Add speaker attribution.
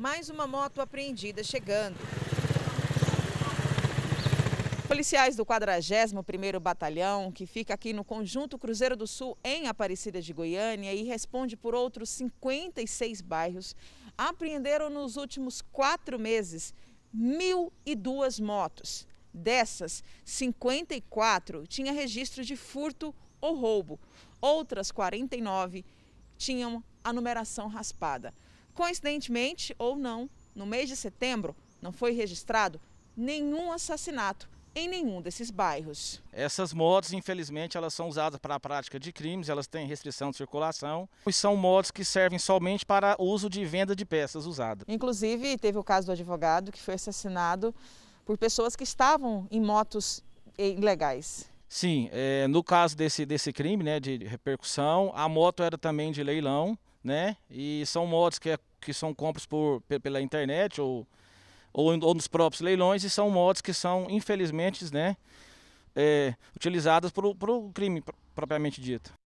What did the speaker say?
Speaker 1: mais uma moto apreendida chegando. Policiais do 41º Batalhão, que fica aqui no Conjunto Cruzeiro do Sul, em Aparecida de Goiânia, e responde por outros 56 bairros, apreenderam nos últimos quatro meses 1.002 motos. Dessas, 54 tinha registro de furto ou roubo. Outras 49 tinham a numeração raspada. Coincidentemente ou não, no mês de setembro não foi registrado nenhum assassinato em nenhum desses bairros.
Speaker 2: Essas motos, infelizmente, elas são usadas para a prática de crimes, elas têm restrição de circulação e são motos que servem somente para uso de venda de peças usadas.
Speaker 1: Inclusive, teve o caso do advogado que foi assassinado por pessoas que estavam em motos ilegais.
Speaker 2: Sim, é, no caso desse, desse crime né, de repercussão, a moto era também de leilão né? E são motos que, é, que são compras por, pela internet ou, ou, ou nos próprios leilões e são motos que são, infelizmente, né? É, utilizadas para o crime propriamente dito.